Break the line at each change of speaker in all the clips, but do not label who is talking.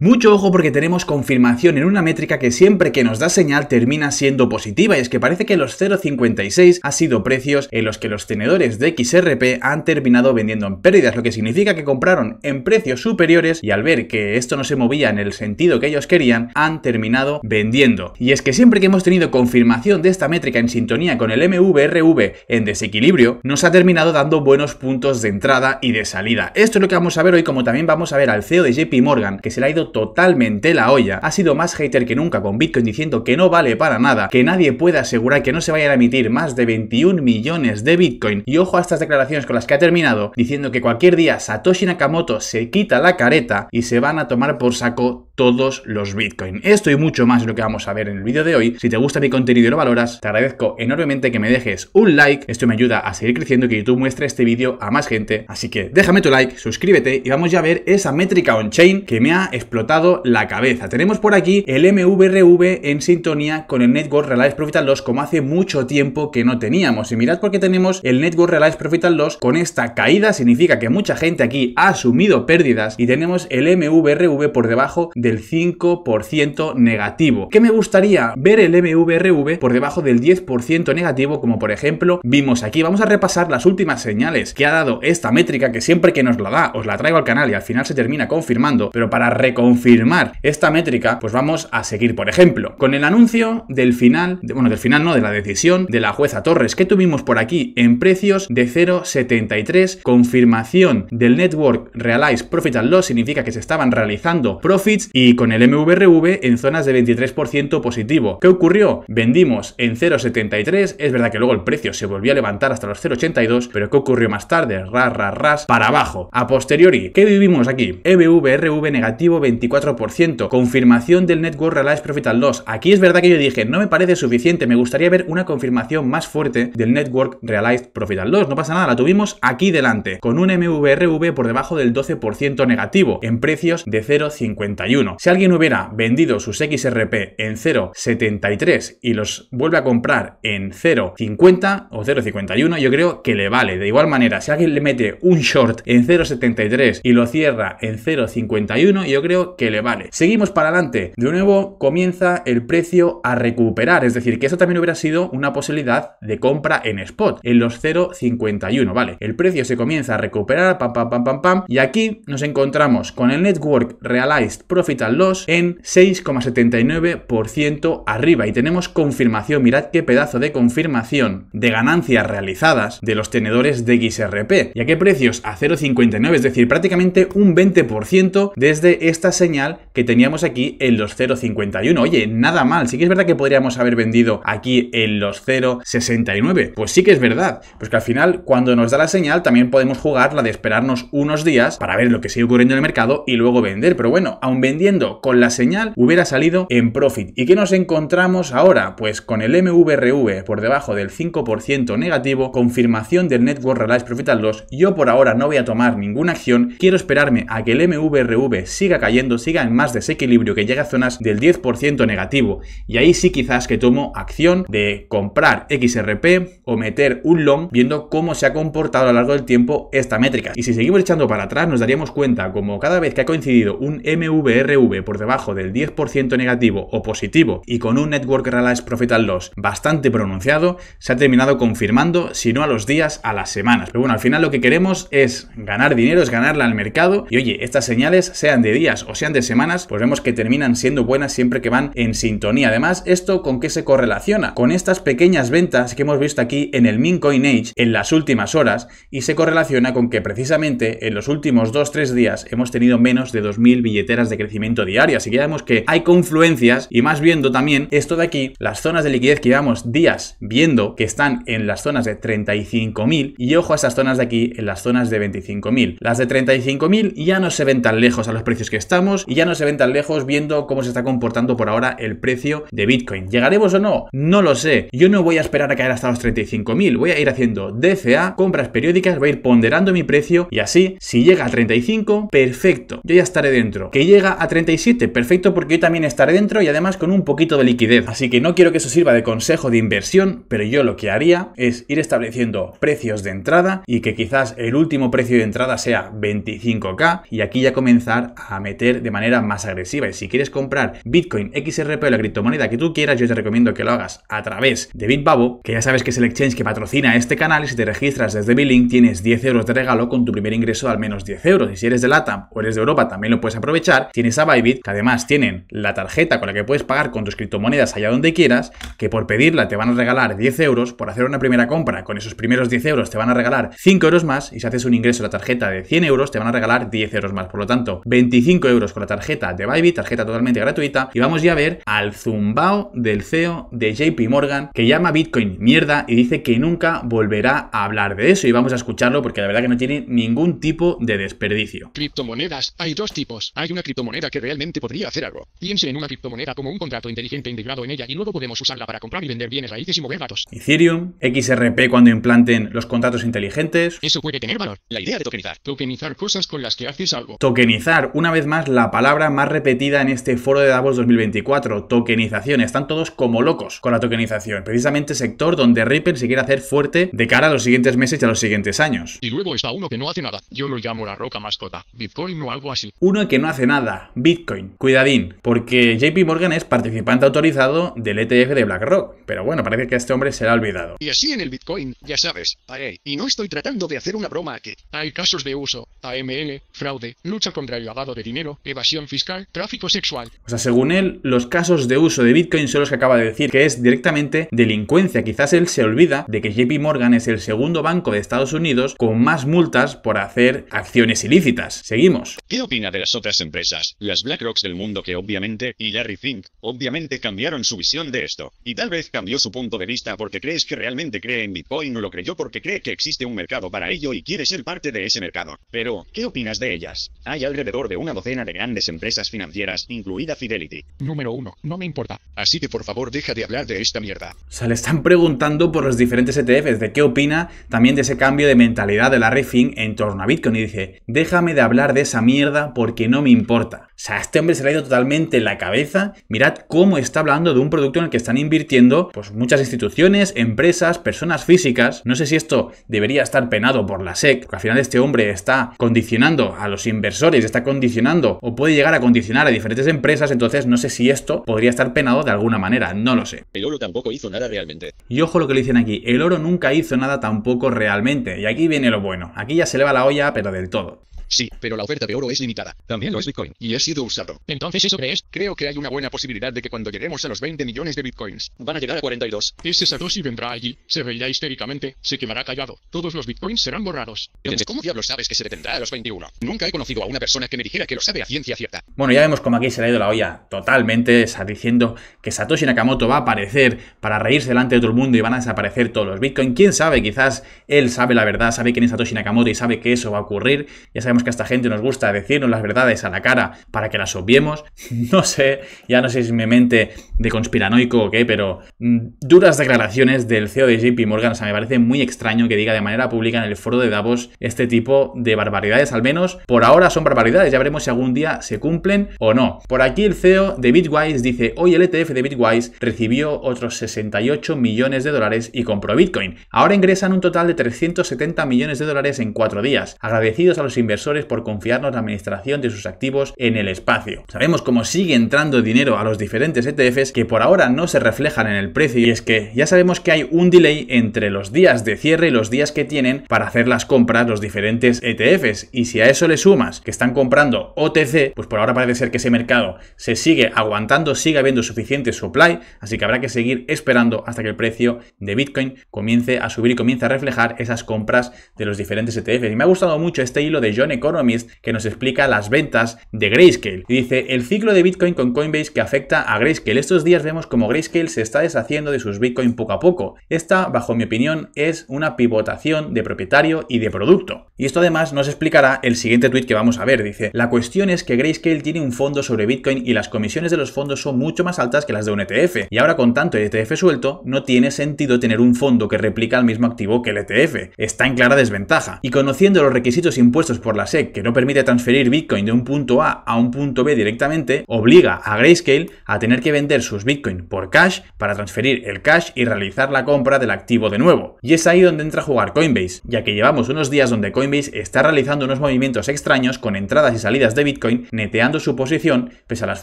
Mucho ojo porque tenemos confirmación en una métrica que siempre que nos da señal termina siendo positiva y es que parece que los 0.56 ha sido precios en los que los tenedores de XRP han terminado vendiendo en pérdidas, lo que significa que compraron en precios superiores y al ver que esto no se movía en el sentido que ellos querían, han terminado vendiendo. Y es que siempre que hemos tenido confirmación de esta métrica en sintonía con el MVRV en desequilibrio, nos ha terminado dando buenos puntos de entrada y de salida. Esto es lo que vamos a ver hoy como también vamos a ver al CEO de JP Morgan que se le ha ido totalmente la olla. Ha sido más hater que nunca con Bitcoin diciendo que no vale para nada, que nadie puede asegurar que no se vayan a emitir más de 21 millones de Bitcoin. Y ojo a estas declaraciones con las que ha terminado, diciendo que cualquier día Satoshi Nakamoto se quita la careta y se van a tomar por saco todos los Bitcoin. Esto y mucho más lo que vamos a ver en el vídeo de hoy. Si te gusta mi contenido y lo valoras, te agradezco enormemente que me dejes un like. Esto me ayuda a seguir creciendo y que YouTube muestre este vídeo a más gente. Así que déjame tu like, suscríbete y vamos ya a ver esa métrica on-chain que me ha explicado explotado la cabeza. Tenemos por aquí el MVRV en sintonía con el Network Realize Profit and Loss como hace mucho tiempo que no teníamos. Y mirad porque tenemos el Network Realize Profit 2 Loss con esta caída. Significa que mucha gente aquí ha asumido pérdidas y tenemos el MVRV por debajo del 5% negativo. que me gustaría? Ver el MVRV por debajo del 10% negativo como por ejemplo vimos aquí. Vamos a repasar las últimas señales que ha dado esta métrica que siempre que nos la da os la traigo al canal y al final se termina confirmando. Pero para recomendar confirmar esta métrica, pues vamos a seguir, por ejemplo, con el anuncio del final, bueno, del final no, de la decisión de la jueza Torres que tuvimos por aquí en precios de 0,73, confirmación del network Realize Profit and Loss significa que se estaban realizando profits y con el MVRV en zonas de 23% positivo. ¿Qué ocurrió? Vendimos en 0,73, es verdad que luego el precio se volvió a levantar hasta los 0,82, pero ¿qué ocurrió más tarde? Ras, ras, ras, para abajo. A posteriori, ¿qué vivimos aquí? MVRV negativo 23%. 24%. Confirmación del Network Realized Profit and Loss. Aquí es verdad que yo dije, no me parece suficiente, me gustaría ver una confirmación más fuerte del Network Realized Profit and Loss. No pasa nada, la tuvimos aquí delante, con un MVRV por debajo del 12% negativo, en precios de 0,51. Si alguien hubiera vendido sus XRP en 0,73 y los vuelve a comprar en 0,50 o 0,51, yo creo que le vale. De igual manera, si alguien le mete un short en 0,73 y lo cierra en 0,51, yo creo que le vale. Seguimos para adelante. De nuevo comienza el precio a recuperar, es decir, que eso también hubiera sido una posibilidad de compra en spot, en los 0.51, ¿vale? El precio se comienza a recuperar, pam, pam, pam, pam, y aquí nos encontramos con el Network Realized Profit and Loss en 6,79% arriba y tenemos confirmación, mirad qué pedazo de confirmación de ganancias realizadas de los tenedores de XRP. ¿Y a qué precios? A 0,59, es decir, prácticamente un 20% desde estas señal que teníamos aquí en los 0.51. Oye, nada mal. Sí que es verdad que podríamos haber vendido aquí en los 0.69. Pues sí que es verdad. Pues que al final, cuando nos da la señal, también podemos jugar la de esperarnos unos días para ver lo que sigue ocurriendo en el mercado y luego vender. Pero bueno, aún vendiendo con la señal, hubiera salido en profit. ¿Y qué nos encontramos ahora? Pues con el MVRV por debajo del 5% negativo, confirmación del Network Realized Profit 2. Yo por ahora no voy a tomar ninguna acción. Quiero esperarme a que el MVRV siga cayendo siga en más desequilibrio, que llegue a zonas del 10% negativo. Y ahí sí quizás que tomo acción de comprar XRP o meter un long viendo cómo se ha comportado a lo largo del tiempo esta métrica. Y si seguimos echando para atrás nos daríamos cuenta como cada vez que ha coincidido un MVRV por debajo del 10% negativo o positivo y con un Network Realized Profit and Loss bastante pronunciado, se ha terminado confirmando, si no a los días, a las semanas. Pero bueno, al final lo que queremos es ganar dinero, es ganarla al mercado y oye, estas señales sean de días o sean de semanas, pues vemos que terminan siendo buenas siempre que van en sintonía. Además, ¿esto con qué se correlaciona? Con estas pequeñas ventas que hemos visto aquí en el Mincoin Age en las últimas horas y se correlaciona con que precisamente en los últimos 2-3 días hemos tenido menos de 2.000 billeteras de crecimiento diario Así que vemos que hay confluencias y más viendo también esto de aquí, las zonas de liquidez que llevamos días viendo que están en las zonas de 35.000 y ojo a esas zonas de aquí en las zonas de 25.000. Las de 35.000 ya no se ven tan lejos a los precios que están y ya no se ven tan lejos viendo cómo se está comportando por ahora el precio de Bitcoin. ¿Llegaremos o no? No lo sé. Yo no voy a esperar a caer hasta los 35.000. Voy a ir haciendo DCA, compras periódicas, voy a ir ponderando mi precio y así, si llega a 35, perfecto. Yo ya estaré dentro. Que llega a 37, perfecto porque yo también estaré dentro y además con un poquito de liquidez. Así que no quiero que eso sirva de consejo de inversión, pero yo lo que haría es ir estableciendo precios de entrada y que quizás el último precio de entrada sea 25k y aquí ya comenzar a meter de manera más agresiva. Y si quieres comprar Bitcoin, XRP o la criptomoneda que tú quieras, yo te recomiendo que lo hagas a través de Bitbabo, que ya sabes que es el exchange que patrocina este canal. Y si te registras desde Billing, tienes 10 euros de regalo con tu primer ingreso de al menos 10 euros. Y si eres de LATAM o eres de Europa, también lo puedes aprovechar. Tienes a Bybit, que además tienen la tarjeta con la que puedes pagar con tus criptomonedas allá donde quieras, que por pedirla te van a regalar 10 euros. Por hacer una primera compra, con esos primeros 10 euros te van a regalar 5 euros más. Y si haces un ingreso a la tarjeta de 100 euros, te van a regalar 10 euros más. Por lo tanto, 25 euros euros con la tarjeta de Bybit, tarjeta totalmente gratuita. Y vamos ya a ver al zumbao del CEO de JP Morgan que llama Bitcoin mierda y dice que nunca volverá a hablar de eso. Y vamos a escucharlo porque la verdad que no tiene ningún tipo de desperdicio. Criptomonedas, hay dos tipos. Hay una criptomoneda que realmente podría hacer algo. Piense en una criptomoneda como un contrato inteligente integrado en ella y luego podemos usarla para comprar y vender bienes raíces y mover datos. Ethereum, XRP cuando implanten los contratos inteligentes. Eso puede tener valor. La idea de tokenizar. Tokenizar cosas con las que haces algo. Tokenizar, una vez más la palabra más repetida en este foro de Davos 2024, tokenización. Están todos como locos con la tokenización, precisamente sector donde Ripple se quiere hacer fuerte de cara a los siguientes meses y a los siguientes años. Y luego está uno que no hace nada, yo lo llamo la roca mascota, Bitcoin o algo así. Uno que no hace nada, Bitcoin, cuidadín, porque JP Morgan es participante autorizado del ETF de BlackRock, pero bueno, parece que este hombre se le ha olvidado. Y así en el Bitcoin, ya sabes, y no estoy tratando de hacer una broma que hay casos de uso, AML, fraude, lucha contra el lavado de dinero, evasión fiscal, tráfico sexual. O sea, según él, los casos de uso de Bitcoin son los que acaba de decir, que es directamente delincuencia. Quizás él se olvida de que JP Morgan es el segundo banco de Estados Unidos con más multas por hacer acciones ilícitas. Seguimos. ¿Qué opina de las otras empresas? Las BlackRocks del mundo que obviamente, y Larry Fink, obviamente cambiaron su visión de esto. Y tal vez cambió su punto de vista porque crees que realmente cree en Bitcoin o lo creyó porque cree que existe un mercado para ello y quiere ser parte de ese mercado. Pero, ¿qué opinas de ellas? Hay alrededor de una docena de grandes empresas financieras, incluida Fidelity. Número uno, no me importa. Así que por favor deja de hablar de esta mierda. O sea, le están preguntando por los diferentes ETFs, de qué opina también de ese cambio de mentalidad de la Refin en torno a Bitcoin. Y dice, déjame de hablar de esa mierda porque no me importa. O sea, este hombre se le ha ido totalmente en la cabeza. Mirad cómo está hablando de un producto en el que están invirtiendo pues, muchas instituciones, empresas, personas físicas. No sé si esto debería estar penado por la SEC, porque al final este hombre está condicionando a los inversores, está condicionando o puede llegar a condicionar a diferentes empresas, entonces no sé si esto podría estar penado de alguna manera, no lo sé. El oro tampoco hizo nada realmente. Y ojo lo que le dicen aquí, el oro nunca hizo nada tampoco realmente, y aquí viene lo bueno, aquí ya se le va la olla pero del todo. Sí, pero la oferta de oro es limitada. También lo es Bitcoin, y ha sido usado. Entonces, ¿eso crees? Creo que hay una buena posibilidad de que cuando lleguemos a los 20 millones de Bitcoins, van a llegar a 42. Ese Satoshi vendrá allí, se veía histéricamente, se quemará callado. Todos los Bitcoins serán borrados. Entonces, ¿cómo diablos sabes que se detendrá a los 21? Nunca he conocido a una persona que me dijera que lo sabe a ciencia cierta. Bueno, ya vemos cómo aquí se le ha ido la olla totalmente, está diciendo que Satoshi Nakamoto va a aparecer para reírse delante de todo el mundo y van a desaparecer todos los Bitcoins. ¿Quién sabe? Quizás él sabe la verdad, sabe quién es Satoshi Nakamoto y sabe que eso va a ocurrir. Ya que a esta gente nos gusta decirnos las verdades a la cara para que las obviemos. No sé, ya no sé si me mente de conspiranoico o qué, pero mm, duras declaraciones del CEO de JP Morgan. O sea, me parece muy extraño que diga de manera pública en el foro de Davos este tipo de barbaridades. Al menos por ahora son barbaridades. Ya veremos si algún día se cumplen o no. Por aquí el CEO de Bitwise dice, hoy el ETF de Bitwise recibió otros 68 millones de dólares y compró Bitcoin. Ahora ingresan un total de 370 millones de dólares en cuatro días. Agradecidos a los inversores por confiarnos la administración de sus activos en el espacio. Sabemos cómo sigue entrando dinero a los diferentes ETFs que por ahora no se reflejan en el precio y es que ya sabemos que hay un delay entre los días de cierre y los días que tienen para hacer las compras los diferentes ETFs y si a eso le sumas que están comprando OTC, pues por ahora parece ser que ese mercado se sigue aguantando, sigue habiendo suficiente supply, así que habrá que seguir esperando hasta que el precio de Bitcoin comience a subir y comience a reflejar esas compras de los diferentes ETFs. Y me ha gustado mucho este hilo de johnny Economist que nos explica las ventas de Grayscale. dice, el ciclo de Bitcoin con Coinbase que afecta a Grayscale. Estos días vemos como Grayscale se está deshaciendo de sus Bitcoin poco a poco. Esta, bajo mi opinión, es una pivotación de propietario y de producto. Y esto además nos explicará el siguiente tweet que vamos a ver. Dice, la cuestión es que Grayscale tiene un fondo sobre Bitcoin y las comisiones de los fondos son mucho más altas que las de un ETF. Y ahora con tanto ETF suelto, no tiene sentido tener un fondo que replica el mismo activo que el ETF. Está en clara desventaja. Y conociendo los requisitos impuestos por la que no permite transferir Bitcoin de un punto A a un punto B directamente, obliga a Grayscale a tener que vender sus Bitcoin por cash para transferir el cash y realizar la compra del activo de nuevo. Y es ahí donde entra a jugar Coinbase, ya que llevamos unos días donde Coinbase está realizando unos movimientos extraños con entradas y salidas de Bitcoin, neteando su posición pese a las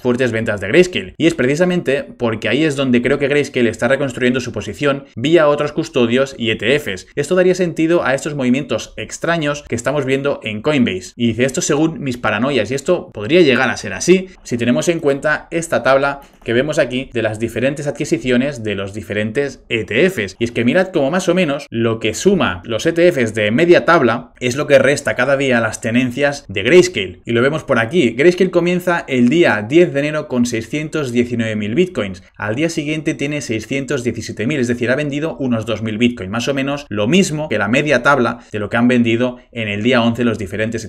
fuertes ventas de Grayscale. Y es precisamente porque ahí es donde creo que Grayscale está reconstruyendo su posición vía otros custodios y ETFs. Esto daría sentido a estos movimientos extraños que estamos viendo en Coinbase y dice esto según mis paranoias y esto podría llegar a ser así si tenemos en cuenta esta tabla que vemos aquí de las diferentes adquisiciones de los diferentes ETFs. Y es que mirad como más o menos lo que suma los ETFs de media tabla es lo que resta cada día las tenencias de Grayscale. Y lo vemos por aquí. Grayscale comienza el día 10 de enero con 619.000 bitcoins. Al día siguiente tiene 617.000, es decir, ha vendido unos 2.000 bitcoins. Más o menos lo mismo que la media tabla de lo que han vendido en el día 11 los diferentes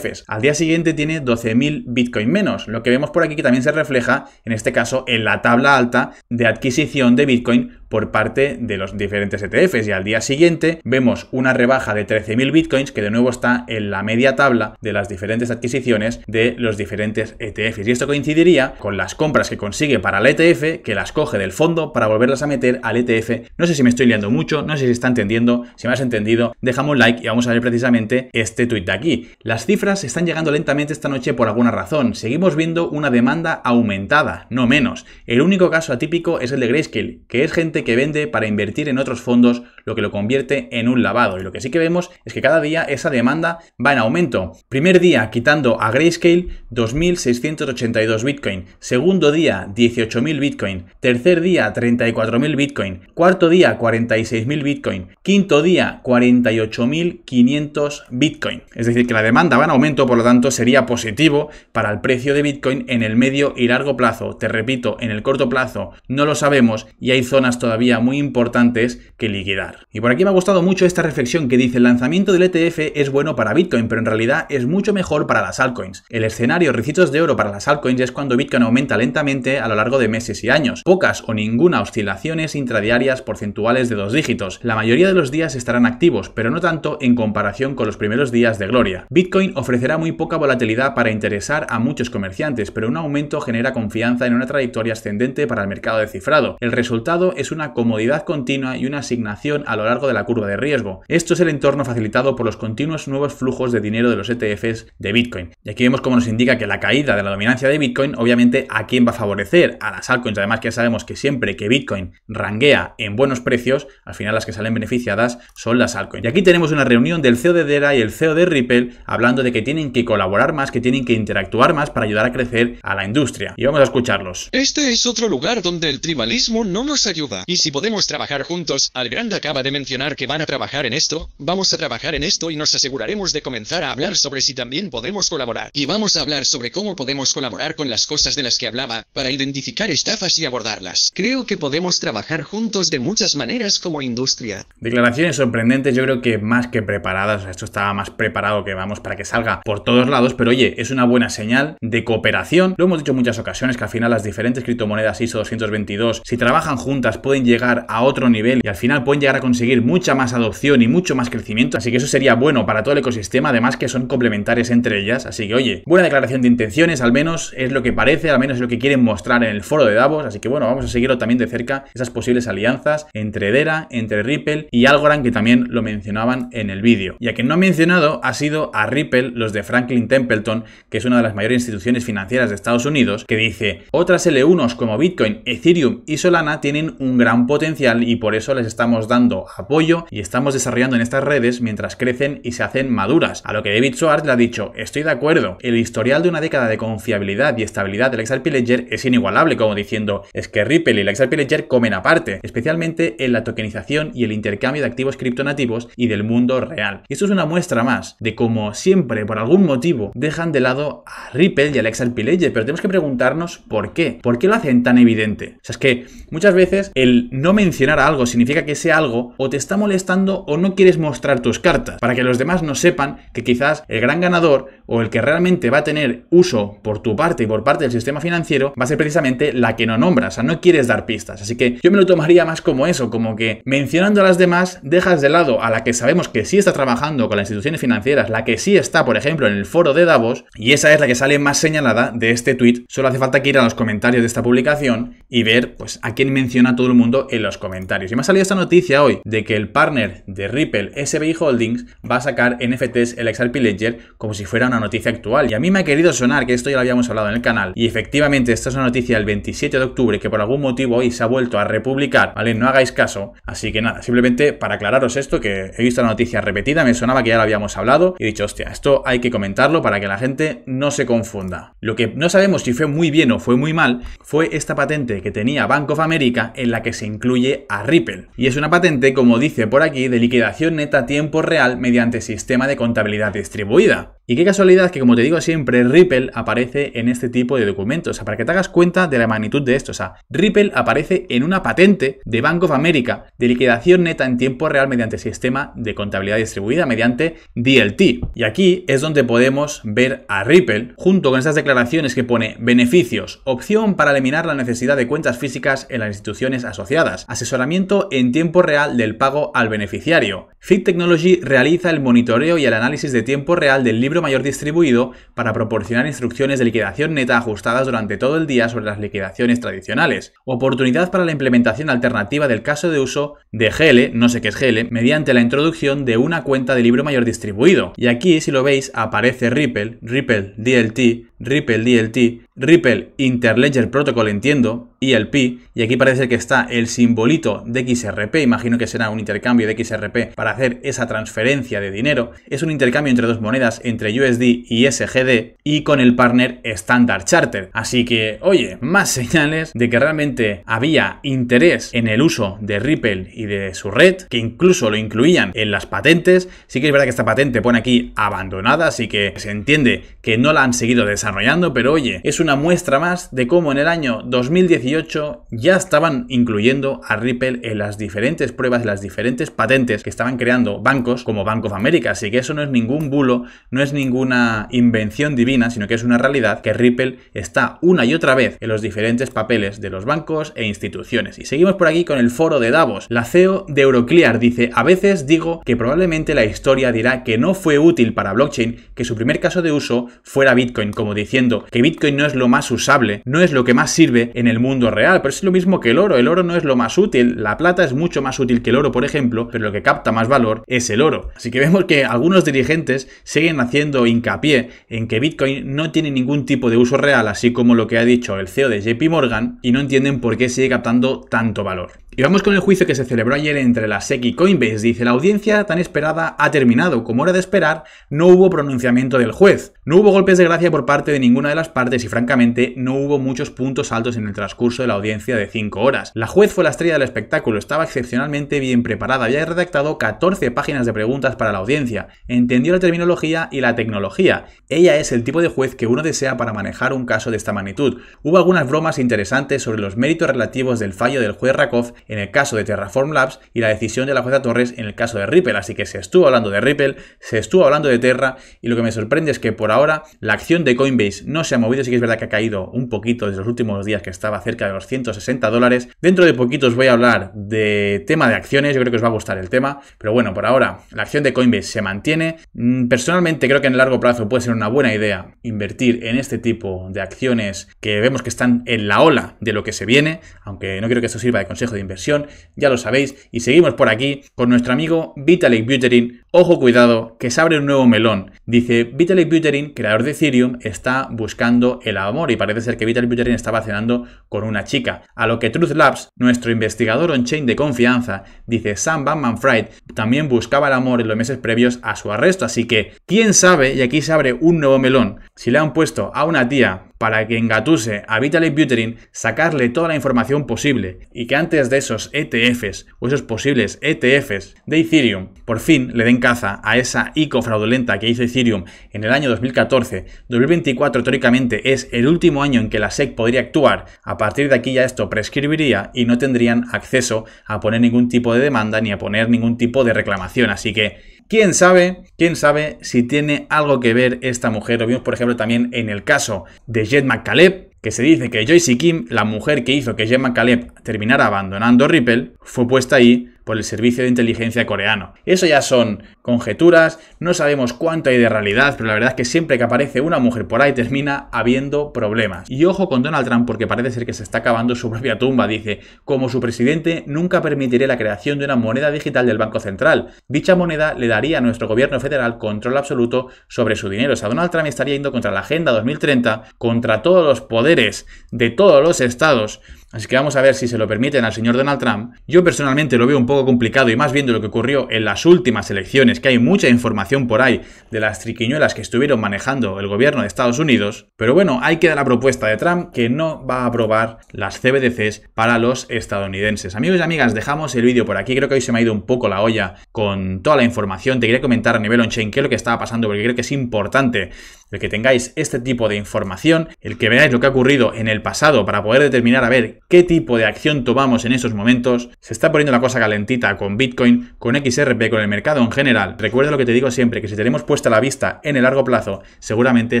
al día siguiente tiene 12.000 Bitcoin menos, lo que vemos por aquí que también se refleja, en este caso, en la tabla alta de adquisición de Bitcoin por parte de los diferentes ETFs y al día siguiente vemos una rebaja de 13.000 bitcoins que de nuevo está en la media tabla de las diferentes adquisiciones de los diferentes ETFs y esto coincidiría con las compras que consigue para el ETF que las coge del fondo para volverlas a meter al ETF. No sé si me estoy liando mucho, no sé si está entendiendo, si me has entendido, déjame un like y vamos a ver precisamente este tweet de aquí. Las cifras están llegando lentamente esta noche por alguna razón. Seguimos viendo una demanda aumentada, no menos. El único caso atípico es el de Grayscale, que es gente que vende para invertir en otros fondos, lo que lo convierte en un lavado. Y lo que sí que vemos es que cada día esa demanda va en aumento. Primer día quitando a Grayscale 2.682 Bitcoin. Segundo día 18.000 Bitcoin. Tercer día 34.000 Bitcoin. Cuarto día 46.000 Bitcoin. Quinto día 48.500 Bitcoin. Es decir, que la demanda va en aumento, por lo tanto sería positivo para el precio de Bitcoin en el medio y largo plazo. Te repito, en el corto plazo no lo sabemos y hay zonas todavía muy importantes que liquidar. Y por aquí me ha gustado mucho esta reflexión que dice el lanzamiento del ETF es bueno para Bitcoin, pero en realidad es mucho mejor para las altcoins. El escenario ricitos de oro para las altcoins es cuando Bitcoin aumenta lentamente a lo largo de meses y años. Pocas o ninguna oscilaciones intradiarias porcentuales de dos dígitos. La mayoría de los días estarán activos, pero no tanto en comparación con los primeros días de gloria. Bitcoin ofrecerá muy poca volatilidad para interesar a muchos comerciantes, pero un aumento genera confianza en una trayectoria ascendente para el mercado de cifrado. El resultado es una una comodidad continua y una asignación a lo largo de la curva de riesgo. Esto es el entorno facilitado por los continuos nuevos flujos de dinero de los ETFs de Bitcoin. Y aquí vemos cómo nos indica que la caída de la dominancia de Bitcoin, obviamente, ¿a quién va a favorecer? A las altcoins. Además, que ya sabemos que siempre que Bitcoin ranguea en buenos precios, al final las que salen beneficiadas son las altcoins. Y aquí tenemos una reunión del CEO de Dera y el CEO de Ripple hablando de que tienen que colaborar más, que tienen que interactuar más para ayudar a crecer a la industria. Y vamos a escucharlos. Este es otro lugar donde el tribalismo no nos ayuda. Y si podemos trabajar juntos, Algrand acaba de mencionar que van a trabajar en esto, vamos a trabajar en esto y nos aseguraremos de comenzar a hablar sobre si también podemos colaborar. Y vamos a hablar sobre cómo podemos colaborar con las cosas de las que hablaba, para identificar estafas y abordarlas. Creo que podemos trabajar juntos de muchas maneras como industria. Declaraciones sorprendentes, yo creo que más que preparadas, esto estaba más preparado que vamos para que salga por todos lados, pero oye, es una buena señal de cooperación. Lo hemos dicho en muchas ocasiones que al final las diferentes criptomonedas ISO 222, si trabajan juntas, pueden llegar a otro nivel y al final pueden llegar a conseguir mucha más adopción y mucho más crecimiento. Así que eso sería bueno para todo el ecosistema, además que son complementares entre ellas. Así que oye, buena declaración de intenciones, al menos es lo que parece, al menos es lo que quieren mostrar en el foro de Davos. Así que bueno, vamos a seguirlo también de cerca, esas posibles alianzas entre Dera, entre Ripple y Algorand, que también lo mencionaban en el vídeo. Y a quien no ha mencionado ha sido a Ripple, los de Franklin Templeton, que es una de las mayores instituciones financieras de Estados Unidos, que dice, otras L1s como Bitcoin, Ethereum y Solana tienen un gran potencial y por eso les estamos dando apoyo y estamos desarrollando en estas redes mientras crecen y se hacen maduras. A lo que David Schwartz le ha dicho, estoy de acuerdo, el historial de una década de confiabilidad y estabilidad del XRP Ledger es inigualable, como diciendo, es que Ripple y el XRP Ledger comen aparte, especialmente en la tokenización y el intercambio de activos criptonativos y del mundo real. Y esto es una muestra más de cómo siempre, por algún motivo, dejan de lado a Ripple y al XRP Ledger, pero tenemos que preguntarnos por qué, por qué lo hacen tan evidente. O sea, es que muchas veces el no mencionar algo significa que sea algo o te está molestando o no quieres mostrar tus cartas, para que los demás no sepan que quizás el gran ganador o el que realmente va a tener uso por tu parte y por parte del sistema financiero va a ser precisamente la que no nombras, o sea, no quieres dar pistas. Así que yo me lo tomaría más como eso, como que mencionando a las demás dejas de lado a la que sabemos que sí está trabajando con las instituciones financieras, la que sí está, por ejemplo, en el foro de Davos, y esa es la que sale más señalada de este tweet. Solo hace falta que ir a los comentarios de esta publicación y ver pues a quién menciona todo el mundo en los comentarios. Y me ha salido esta noticia hoy de que el partner de Ripple, SBI Holdings, va a sacar NFTs el XRP Ledger como si fuera una noticia actual. Y a mí me ha querido sonar que esto ya lo habíamos hablado en el canal. Y efectivamente, esta es una noticia del 27 de octubre que por algún motivo hoy se ha vuelto a republicar. ¿Vale? No hagáis caso. Así que nada, simplemente para aclararos esto, que he visto la noticia repetida, me sonaba que ya lo habíamos hablado. Y he dicho, hostia, esto hay que comentarlo para que la gente no se confunda. Lo que no sabemos si fue muy bien o fue muy mal fue esta patente que tenía Bank of America en la que se incluye a Ripple. Y es una patente, como dice por aquí, de liquidación neta tiempo real mediante sistema de contabilidad distribuida. Y qué casualidad que, como te digo siempre, Ripple aparece en este tipo de documentos. O para que te hagas cuenta de la magnitud de esto. O sea, Ripple aparece en una patente de Bank of America de liquidación neta en tiempo real mediante sistema de contabilidad distribuida, mediante DLT. Y aquí es donde podemos ver a Ripple, junto con estas declaraciones que pone beneficios, opción para eliminar la necesidad de cuentas físicas en las instituciones asociadas asesoramiento en tiempo real del pago al beneficiario. Fit Technology realiza el monitoreo y el análisis de tiempo real del libro mayor distribuido para proporcionar instrucciones de liquidación neta ajustadas durante todo el día sobre las liquidaciones tradicionales. Oportunidad para la implementación alternativa del caso de uso de GL, no sé qué es GL, mediante la introducción de una cuenta de libro mayor distribuido. Y aquí, si lo veis, aparece Ripple, Ripple DLT, Ripple DLT, Ripple Interledger Protocol, entiendo, ELP, y aquí parece que está el simbolito de XRP, imagino que será un intercambio de XRP para hacer esa transferencia de dinero. Es un intercambio entre dos monedas, entre USD y SGD, y con el partner Standard Charter. Así que, oye, más señales de que realmente había interés en el uso de Ripple y de su red, que incluso lo incluían en las patentes. Sí que es verdad que esta patente pone aquí abandonada, así que se entiende que no la han seguido desarrollando pero oye, es una muestra más de cómo en el año 2018 ya estaban incluyendo a Ripple en las diferentes pruebas, las diferentes patentes que estaban creando bancos como Bank of America. Así que eso no es ningún bulo, no es ninguna invención divina, sino que es una realidad que Ripple está una y otra vez en los diferentes papeles de los bancos e instituciones. Y seguimos por aquí con el foro de Davos. La CEO de Euroclear dice, a veces digo que probablemente la historia dirá que no fue útil para blockchain que su primer caso de uso fuera Bitcoin, como diciendo que Bitcoin no es lo más usable, no es lo que más sirve en el mundo real, pero es lo mismo que el oro, el oro no es lo más útil, la plata es mucho más útil que el oro, por ejemplo, pero lo que capta más valor es el oro. Así que vemos que algunos dirigentes siguen haciendo hincapié en que Bitcoin no tiene ningún tipo de uso real, así como lo que ha dicho el CEO de JP Morgan, y no entienden por qué sigue captando tanto valor. Y vamos con el juicio que se celebró ayer entre la SEC y Coinbase. Dice, la audiencia tan esperada ha terminado. Como era de esperar, no hubo pronunciamiento del juez. No hubo golpes de gracia por parte de ninguna de las partes y francamente no hubo muchos puntos altos en el transcurso de la audiencia de 5 horas. La juez fue la estrella del espectáculo, estaba excepcionalmente bien preparada, había redactado 14 páginas de preguntas para la audiencia, entendió la terminología y la tecnología. Ella es el tipo de juez que uno desea para manejar un caso de esta magnitud. Hubo algunas bromas interesantes sobre los méritos relativos del fallo del juez Rakoff en el caso de Terraform Labs y la decisión de la jueza Torres en el caso de Ripple. Así que se estuvo hablando de Ripple, se estuvo hablando de Terra y lo que me sorprende es que por ahora la acción de Coinbase no se ha movido, sí que es verdad que ha caído un poquito desde los últimos días que estaba cerca de los 160 dólares. Dentro de poquito os voy a hablar de tema de acciones, yo creo que os va a gustar el tema, pero bueno, por ahora la acción de Coinbase se mantiene. Mm, personalmente creo que en el largo plazo puede ser una buena idea invertir en este tipo de acciones que vemos que están en la ola de lo que se viene, aunque no quiero que esto sirva de consejo de inversión versión ya lo sabéis, y seguimos por aquí con nuestro amigo Vitalik Buterin Ojo cuidado, que se abre un nuevo melón. Dice, Vitalik Buterin, creador de Ethereum, está buscando el amor y parece ser que Vitalik Buterin estaba cenando con una chica. A lo que Truth Labs, nuestro investigador on-chain de confianza, dice, Sam Batman Fright, también buscaba el amor en los meses previos a su arresto. Así que, quién sabe, y aquí se abre un nuevo melón. Si le han puesto a una tía para que engatuse a Vitalik Buterin, sacarle toda la información posible y que antes de esos ETFs o esos posibles ETFs de Ethereum por fin le den caza a esa ICO fraudulenta que hizo Ethereum en el año 2014, 2024 teóricamente es el último año en que la SEC podría actuar, a partir de aquí ya esto prescribiría y no tendrían acceso a poner ningún tipo de demanda ni a poner ningún tipo de reclamación, así que ¿Quién sabe? ¿Quién sabe si tiene algo que ver esta mujer? Lo vimos, por ejemplo, también en el caso de Jet McCaleb, que se dice que Joyce Kim, la mujer que hizo que Jet McCaleb terminara abandonando Ripple, fue puesta ahí por el servicio de inteligencia coreano. Eso ya son conjeturas, no sabemos cuánto hay de realidad, pero la verdad es que siempre que aparece una mujer por ahí termina habiendo problemas. Y ojo con Donald Trump porque parece ser que se está acabando su propia tumba, dice, como su presidente nunca permitiré la creación de una moneda digital del Banco Central. Dicha moneda le daría a nuestro gobierno federal control absoluto sobre su dinero. O sea, Donald Trump estaría yendo contra la Agenda 2030, contra todos los poderes de todos los estados. Así que vamos a ver si se lo permiten al señor Donald Trump. Yo personalmente lo veo un poco complicado y más viendo lo que ocurrió en las últimas elecciones que hay mucha información por ahí de las triquiñuelas que estuvieron manejando el gobierno de Estados Unidos, pero bueno, hay que dar la propuesta de Trump que no va a aprobar las CBDCs para los estadounidenses. Amigos y amigas, dejamos el vídeo por aquí, creo que hoy se me ha ido un poco la olla con toda la información, te quería comentar a nivel on-chain qué es lo que estaba pasando porque creo que es importante el que tengáis este tipo de información, el que veáis lo que ha ocurrido en el pasado para poder determinar a ver qué tipo de acción tomamos en esos momentos, se está poniendo la cosa calentita con Bitcoin, con XRP, con el mercado en general. Recuerda lo que te digo siempre, que si tenemos puesta la vista en el largo plazo, seguramente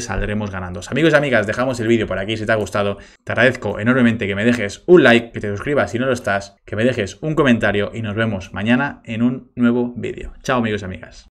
saldremos ganando. Amigos y amigas, dejamos el vídeo por aquí si te ha gustado. Te agradezco enormemente que me dejes un like, que te suscribas si no lo estás, que me dejes un comentario y nos vemos mañana en un nuevo vídeo. Chao amigos y amigas.